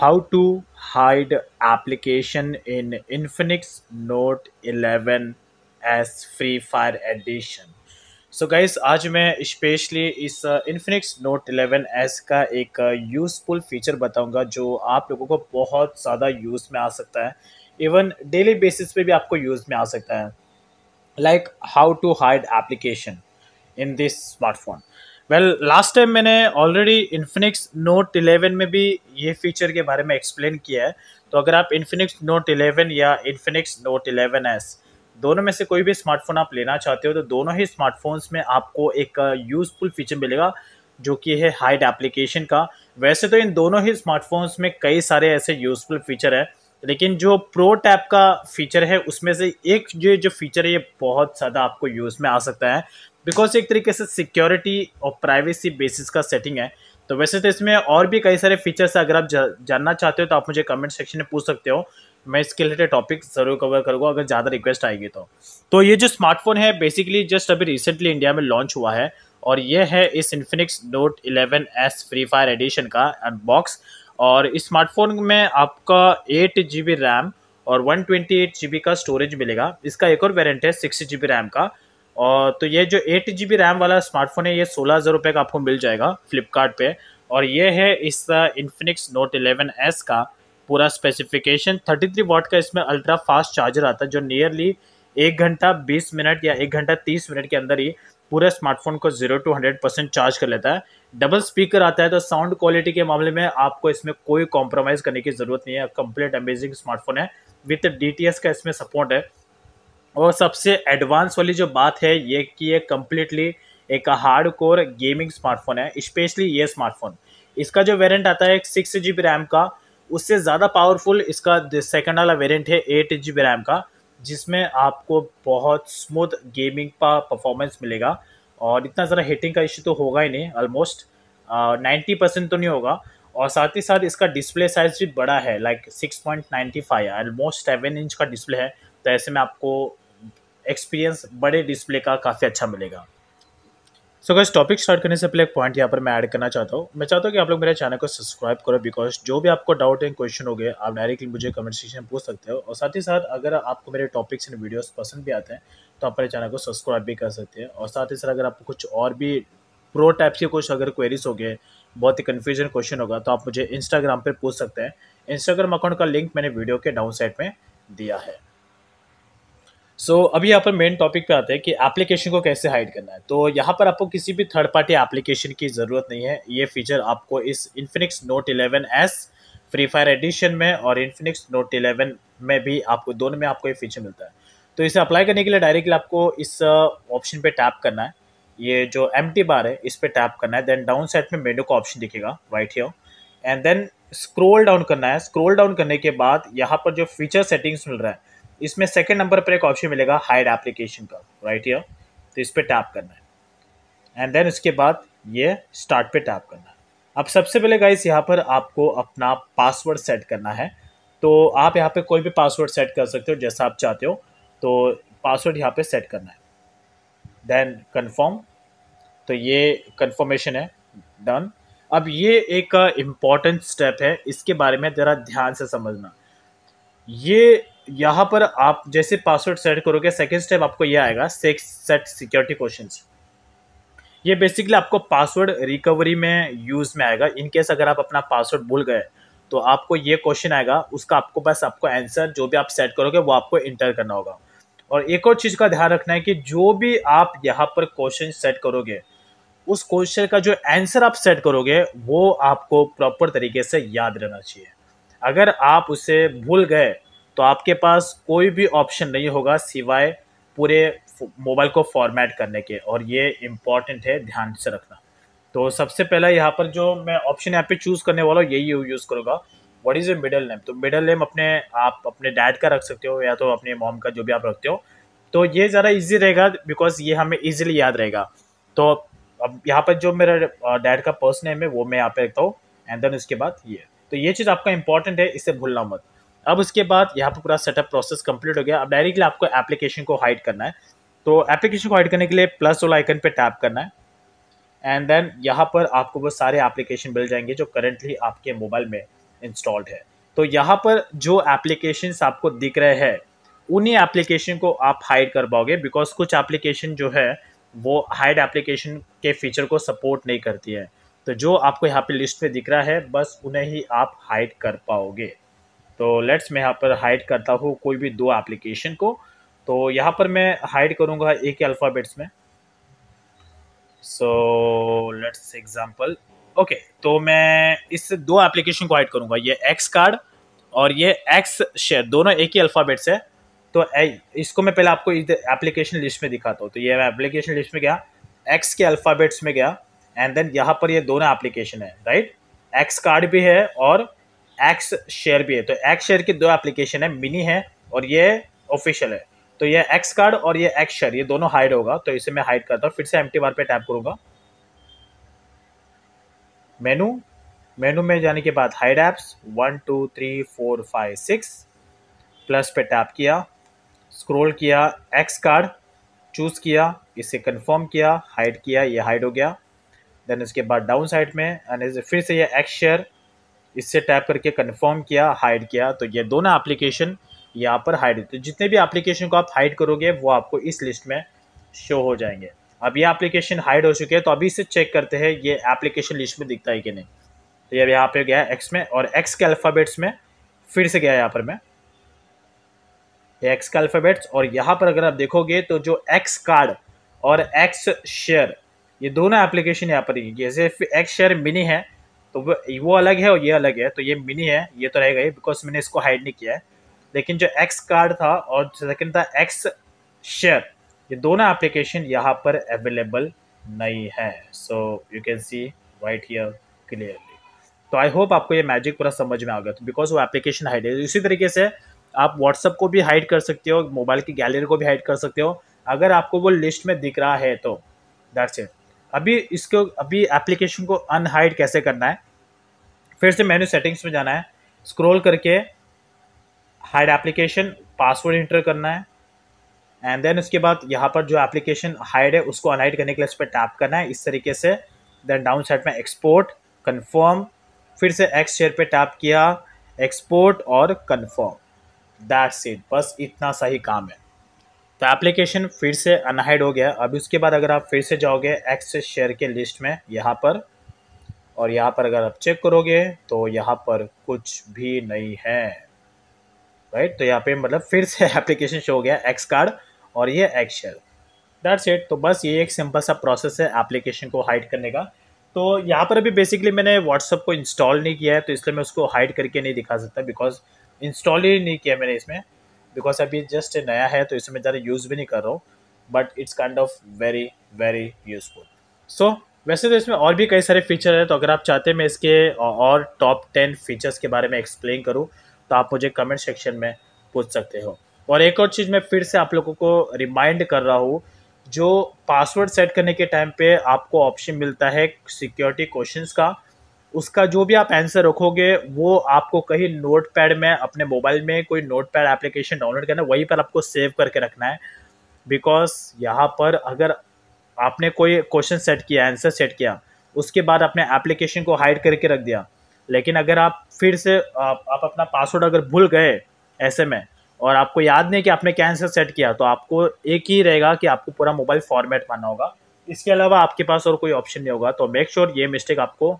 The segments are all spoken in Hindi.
how to hide application in Infinix Note 11 as Free Fire Edition. So so guys आज मैं स्पेशली इस इन्फिनिक्स नोट 11 एस का एक यूज़फुल uh, फीचर बताऊंगा जो आप लोगों को बहुत ज़्यादा यूज़ में आ सकता है इवन डेली बेसिस पे भी आपको यूज़ में आ सकता है like how to hide application in this smartphone well last time मैंने ऑलरेडी इन्फिनिक्स नोट 11 में भी ये फीचर के बारे में एक्सप्लेन किया है तो अगर आप इन्फिनिक्स नोट 11 या इन्फिनिक्स नोट 11s दोनों में से कोई भी स्मार्टफोन आप लेना चाहते हो तो दोनों ही स्मार्टफोन्स में आपको एक यूज़फुल uh, फीचर मिलेगा जो कि है हाइड एप्लीकेशन का वैसे तो इन दोनों ही स्मार्टफोन्स में कई सारे ऐसे यूज़फुल फीचर है लेकिन जो प्रो टैप का फीचर है उसमें से एक जो जो फीचर है ये बहुत ज़्यादा आपको यूज़ में आ सकता है बिकॉज एक तरीके से सिक्योरिटी और प्राइवेसी बेसिस का सेटिंग है तो वैसे तो इसमें और भी कई सारे फीचर्स अगर आप जानना चाहते हो तो आप मुझे कमेंट सेक्शन में पूछ सकते हो मैं इसके रिलेटेड टॉपिक ज़रूर कवर करूँगा अगर ज़्यादा रिक्वेस्ट आएगी तो तो ये जो स्मार्टफोन है बेसिकली जस्ट अभी रिसेंटली इंडिया में लॉन्च हुआ है और ये है इस Infinix note eleven S free fire edition का अनबॉक्स और इस स्मार्टफोन में आपका एट जी रैम और वन ट्वेंटी एट का स्टोरेज मिलेगा इसका एक और वेरियंट है सिक्स जी रैम का और तो ये जो एट जी बी रैम वाला स्मार्टफोन है ये सोलह हज़ार रुपये का आपको मिल जाएगा फ्लिपकार्ट पे और ये है इस इन्फिनिक्स नोट एलेवन एस का पूरा स्पेसिफिकेशन थर्टी थ्री वॉट का इसमें अल्ट्रा फास्ट चार्जर आता है जो नियरली एक घंटा बीस मिनट या एक घंटा तीस मिनट के अंदर ही पूरे स्मार्टफोन को zero to hundred percent charge कर लेता है डबल स्पीकर आता है तो साउंड क्वालिटी के मामले में आपको इसमें कोई कॉम्प्रोमाइज़ करने की ज़रूरत नहीं है कम्प्लीट अमेजिंग स्मार्टफोन है विथ डी का इसमें सपोर्ट है और सबसे एडवांस वाली जो बात है ये कि ये कम्प्लीटली एक हार्ड कोर गेमिंग स्मार्टफोन है स्पेशली ये स्मार्टफोन इसका जो वेरिएंट आता है सिक्स जी बी रैम का उससे ज़्यादा पावरफुल इसका सेकेंड वाला वेरिएंट है एट जी बी रैम का जिसमें आपको बहुत स्मूथ गेमिंग का परफॉर्मेंस मिलेगा और इतना ज़रा हीटिंग का इश्यू तो होगा ही नहीं ऑलमोस्ट नाइन्टी परसेंट तो नहीं होगा और साथ ही साथ इसका डिस्प्ले साइज भी बड़ा है like six point ninety five almost seven inch का डिस्प्ले है तो ऐसे में आपको एक्सपीरियंस बड़े डिस्प्ले का काफ़ी अच्छा मिलेगा सो गाइस टॉपिक स्टार्ट करने से पहले एक पॉइंट यहाँ पर मैं ऐड करना चाहता हूँ मैं चाहता हूँ कि आप लोग मेरे चैनल को सब्सक्राइब करो बिकॉज जो भी आपको डाउट एंड क्वेश्चन हो गए आप डायरेक्टली मुझे कमेंट सेक्शन पूछ सकते हो और साथ ही साथ अगर आपको मेरे टॉपिक्स एंड वीडियोज़ पसंद भी आते हैं तो आप मेरे चैनल को सब्सक्राइब भी कर सकते हैं और साथ ही साथ अगर आपको कुछ और भी प्रो टाइप के कुछ अगर क्वेरीज हो गए बहुत ही कन्फ्यूजन क्वेश्चन होगा तो आप मुझे इंस्टाग्राम पर पूछ सकते हैं इंस्टाग्राम अकाउंट का लिंक मैंने वीडियो के डाउन साइड में दिया है सो so, अभी यहाँ पर मेन टॉपिक पे आते हैं कि एप्लीकेशन को कैसे हाइड करना है तो यहाँ पर आपको किसी भी थर्ड पार्टी एप्लीकेशन की ज़रूरत नहीं है ये फीचर आपको इस Infinix note 11s free fire edition में और इन्फिनिक्स नोट 11 में भी आपको दोनों में आपको ये फीचर मिलता है तो इसे अप्लाई करने के लिए डायरेक्टली आपको इस ऑप्शन पर टैप करना है ये जो एम बार है इस पर टैप करना है देन डाउन साइड में मेनू का ऑप्शन दिखेगा right here and then scroll down करना है स्क्रोल डाउन करने के बाद यहाँ पर जो फीचर सेटिंग्स मिल रहा है इसमें सेकेंड नंबर पर एक ऑप्शन मिलेगा हाइड एप्लीकेशन का राइट हियर तो इस पर टैप करना है एंड देन उसके बाद ये स्टार्ट पे टैप करना है अब सबसे पहले गाइस यहाँ पर आपको अपना पासवर्ड सेट करना है तो आप यहाँ पे कोई भी पासवर्ड सेट कर सकते हो जैसा आप चाहते हो तो पासवर्ड यहाँ पे सेट करना है देन कंफर्म तो ये कंफर्मेशन है डन अब ये एक इम्पॉर्टेंट स्टेप है इसके बारे में ज़रा ध्यान से समझना ये यहाँ पर आप जैसे पासवर्ड सेट करोगे सेकेंड स्टेप आपको यह आएगा सेक्स सेट सिक्योरिटी क्वेश्चन ये बेसिकली आपको पासवर्ड रिकवरी में यूज़ में आएगा इन केस अगर आप अपना पासवर्ड भूल गए तो आपको ये क्वेश्चन आएगा उसका आपको बस आपको आंसर जो भी आप सेट करोगे वो आपको इंटर करना होगा और एक और चीज़ का ध्यान रखना है कि जो भी आप यहाँ पर क्वेश्चन सेट करोगे उस क्वेश्चन का जो आंसर आप सेट करोगे वो आपको प्रॉपर तरीके से याद रहना चाहिए अगर आप उसे भूल गए तो आपके पास कोई भी ऑप्शन नहीं होगा सिवाय पूरे मोबाइल को फॉर्मेट करने के और ये इम्पॉर्टेंट है ध्यान से रखना तो सबसे पहला यहाँ पर जो मैं ऑप्शन यहाँ पे चूज़ करने वाला हूँ यही यूज़ करूँगा what is a middle name तो मिडल नेम अपने आप अपने डैड का रख सकते हो या तो अपने मॉम का जो भी आप रखते हो तो ये ज़रा ईजी रहेगा बिकॉज ये हमें ईजिली याद रहेगा तो अब यहाँ पर जो मेरा डैड का पर्सन नेम है वो मैं यहाँ पे रखता हूँ एंड देन उसके बाद ये तो ये चीज़ आपका इंपॉर्टेंट है इसे भूलना मत अब उसके बाद यहाँ पर पूरा सेटअप प्रोसेस कंप्लीट हो गया अब डायरेक्टली आपको एप्लीकेशन को हाइड करना है तो एप्लीकेशन को हाइड करने के लिए प्लस वाला आइकन पे टैप करना है एंड देन यहाँ पर आपको वो सारे एप्लीकेशन मिल जाएंगे जो करंटली आपके मोबाइल में इंस्टॉल्ड है तो यहाँ पर जो एप्लीकेशन आपको दिख रहे हैं उन्हीं एप्लीकेशन को आप हाइड कर पाओगे बिकॉज कुछ एप्लीकेशन जो है वो हाइड एप्लीकेशन के फीचर को सपोर्ट नहीं करती है तो जो आपको यहाँ पे लिस्ट में दिख रहा है बस उन्हें ही आप हाइड कर पाओगे तो लेट्स मैं यहाँ पर हाइड करता हूँ कोई भी दो एप्लीकेशन को तो यहाँ पर मैं हाइड करूँगा एक ही अल्फ़ाबेट्स में सो लेट्स एग्जाम्पल ओके तो मैं इस दो एप्लीकेशन को हाइड करूँगा ये एक्स कार्ड और ये एक्स शेयर दोनों एक ही अल्फ़ाबेट्स है तो इसको मैं पहले आपको एप्लीकेशन लिस्ट में दिखाता हूँ तो ये मैं एप्लीकेशन लिस्ट में गया एक्स के अल्फ़ाबेट्स में गया एंड देन यहाँ पर ये दोनों एप्लीकेशन है राइट एक्स कार्ड भी है और एक्स शेयर भी है तो एक्स शेयर की दो एप्लीकेशन है मिनी है और ये ऑफिशियल है तो ये एक्स कार्ड और ये एक्स शेयर ये दोनों हाइड होगा तो इसे मैं हाइड करता हूँ फिर से एम टी बार पर टैप करूँगा मेनू मेनू में जाने के बाद hide apps one two three four five six plus पे टैप किया स्क्रॉल किया एक्स कार्ड चूज़ किया इसे कंफर्म किया हाइड किया ये हाइड हो गया देन इसके बाद डाउन साइड में एंड फिर से ये एक्स शेयर इससे टैप करके कन्फर्म किया हाइड किया तो ये दोनों एप्लीकेशन यहाँ पर हाइड तो जितने भी एप्लीकेशन को आप हाइड करोगे वो आपको इस लिस्ट में शो हो जाएंगे अब ये एप्लीकेशन हाइड हो चुके हैं तो अभी इसे चेक करते हैं ये एप्लीकेशन लिस्ट में दिखता है कि नहीं तो ये यहाँ पे गया एक्स में और एक्स के अल्फ़ाबेट्स में फिर से गया यहाँ पर मैं एक्स का अल्फ़ाबेट्स और यहाँ पर अगर आप देखोगे तो जो एक्स कार्ड और एक्स शेयर ये दोनों एप्लीकेशन यहाँ पर जैसे एक्स शेयर मिनी है तो वो अलग है और ये अलग है तो ये मिनी है ये तो रहेगा ही बिकॉज मैंने इसको हाइड नहीं किया है लेकिन जो एक्स कार्ड था और सेकेंड था एक्स शेयर ये दोनों एप्लीकेशन यहाँ पर अवेलेबल नहीं है so you can see right here clearly तो आई होप आपको ये मैजिक पूरा समझ में आ गया तो बिकॉज वो एप्लीकेशन हाइड है तो इसी तरीके से आप व्हाट्सअप को भी हाइड कर सकते हो मोबाइल की गैलरी को भी हाइड कर सकते हो अगर आपको वो लिस्ट में दिख रहा है तो दैट्स इट अभी इसको अभी एप्लीकेशन को अनहाइड कैसे करना है फिर से मेन्यू सेटिंग्स में जाना है स्क्रॉल करके हाइड एप्लीकेशन पासवर्ड इंटर करना है एंड देन उसके बाद यहाँ पर जो एप्लीकेशन हाइड है उसको अनहाइड करने के लिए उस पर टैप करना है इस तरीके से देन डाउन साइड में एक्सपोर्ट कन्फर्म फिर से एक्स शेयर पे टैप किया एक्सपोर्ट और कन्फर्म दैट्स इट बस इतना सा ही काम है तो एप्लीकेशन फिर से अनहाइड हो गया अभी उसके बाद अगर आप फिर से जाओगे एक्स शेयर के लिस्ट में यहाँ पर और यहाँ पर अगर आप चेक करोगे तो यहाँ पर कुछ भी नहीं है राइट तो यहाँ पे मतलब फिर से एप्लीकेशन शो हो गया एक्स कार्ड और ये एक्सल दैट्स इट तो बस ये एक सिंपल सा प्रोसेस है एप्लीकेशन को हाइड करने का तो यहाँ पर अभी बेसिकली मैंने व्हाट्सअप को इंस्टॉल नहीं किया है तो इसलिए मैं उसको हाइड करके नहीं दिखा सकता बिकॉज इंस्टॉल ही नहीं किया मैंने इसमें बिकॉज अभी जस्ट नया है तो इसमें ज़्यादा यूज़ भी नहीं कर रहा हूँ but it's kind of very very useful so वैसे तो इसमें और भी कई सारे फीचर हैं तो अगर आप चाहते हैं मैं इसके और टॉप टेन फीचर्स के बारे में एक्सप्लेन करूँ तो आप मुझे कमेंट सेक्शन में पूछ सकते हो और एक और चीज़ मैं फिर से आप लोगों को रिमाइंड कर रहा हूँ जो पासवर्ड सेट करने के टाइम पे आपको ऑप्शन मिलता है सिक्योरिटी क्वेश्चंस का उसका जो भी आप आंसर रखोगे वो आपको कहीं नोट पैड में अपने मोबाइल में कोई नोट पैड एप्लीकेशन डाउनलोड करना है वहीं पर आपको सेव करके रखना है बिकॉज यहाँ पर अगर आपने कोई क्वेश्चन सेट किया आंसर सेट किया उसके बाद आपने एप्लीकेशन को हाइड करके रख दिया लेकिन अगर आप फिर से आप, आप अपना पासवर्ड अगर भूल गए ऐसे में और आपको याद नहीं कि आपने क्या आंसर सेट किया तो आपको एक ही रहेगा कि आपको पूरा मोबाइल फॉर्मेट मानना होगा इसके अलावा आपके पास और कोई ऑप्शन नहीं होगा तो मेक श्योर sure ये मिस्टेक आपको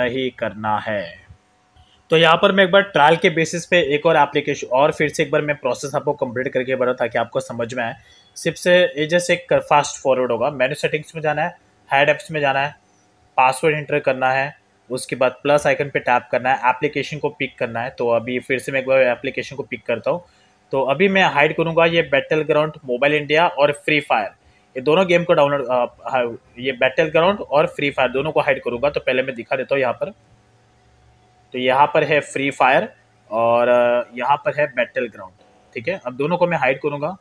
नहीं करना है तो यहाँ पर मैं एक बार ट्रायल के बेसिस पे एक और एप्लीकेशन और फिर से एक बार मैं प्रोसेस आपको कंप्लीट करके बता ताकि आपको समझ में आए सिर्फ से ये जैसे एक फास्ट फॉरवर्ड होगा मेनू सेटिंग्स में जाना है हेड एप्स में जाना है पासवर्ड इंटर करना है उसके बाद प्लस आइकन पे टैप करना है एप्लीकेशन को पिक करना है तो अभी फिर से मैं एक बार एप्लीकेशन को पिक करता हूँ तो अभी मैं हाइड करूँगा ये बैटल ग्राउंड मोबाइल इंडिया और फ्री फायर ये दोनों गेम को डाउनलोड हाँ, ये बैटल ग्राउंड और फ्री फायर दोनों को हाइड करूँगा तो पहले मैं दिखा देता हूँ यहाँ पर तो यहाँ पर है फ्री फायर और यहाँ पर है बैटल ग्राउंड ठीक है अब दोनों को मैं हाइड करूँगा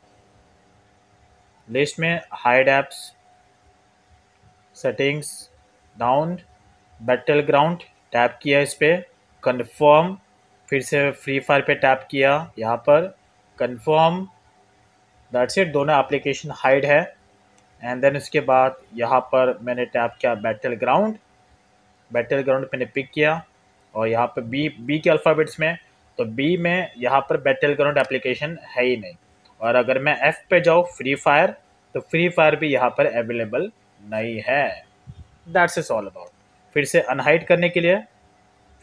लिस्ट में hide apps settings down battleground tap किया इस पर कन्फर्म फिर से फ्री फायर पे टैप किया यहाँ पर कन्फर्म दैट्स इट दोनों एप्लीकेशन हाइड है एंड देन उसके बाद यहाँ पर मैंने टैप किया बैटल ग्राउंड बैटल ग्राउंड मैंने पिक किया और यहाँ पर बी बी के अल्फ़ाबेट्स में तो बी में यहाँ पर बैटल ग्राउंड एप्लीकेशन है ही नहीं और अगर मैं एफ़ पे जाऊँ फ्री फायर तो फ्री फायर भी यहाँ पर अवेलेबल नहीं है दैट्स इज ऑल अबाउट फिर से अनहाइड करने के लिए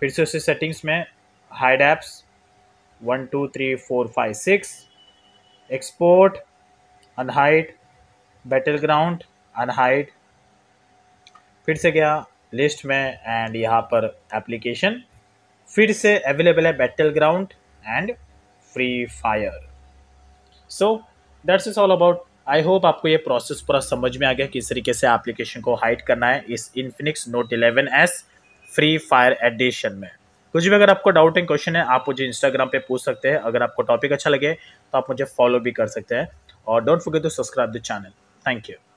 फिर से उसे सेटिंग्स में hide apps one two three four five six export unhide battleground unhide फिर से गया लिस्ट में एंड यहाँ पर एप्लीकेशन फिर से अवेलेबल है battleground and free fire so that's is all about I hope आपको ये प्रोसेस पूरा समझ में आ गया किस तरीके से एप्लीकेशन को हाइड करना है इस Infinix note eleven S free fire edition में कुछ भी अगर आपको डाउट एंड क्वेश्चन है आप मुझे इंस्टाग्राम पे पूछ सकते हैं अगर आपको टॉपिक अच्छा लगे तो आप मुझे फॉलो भी कर सकते हैं और don't forget to subscribe the channel thank you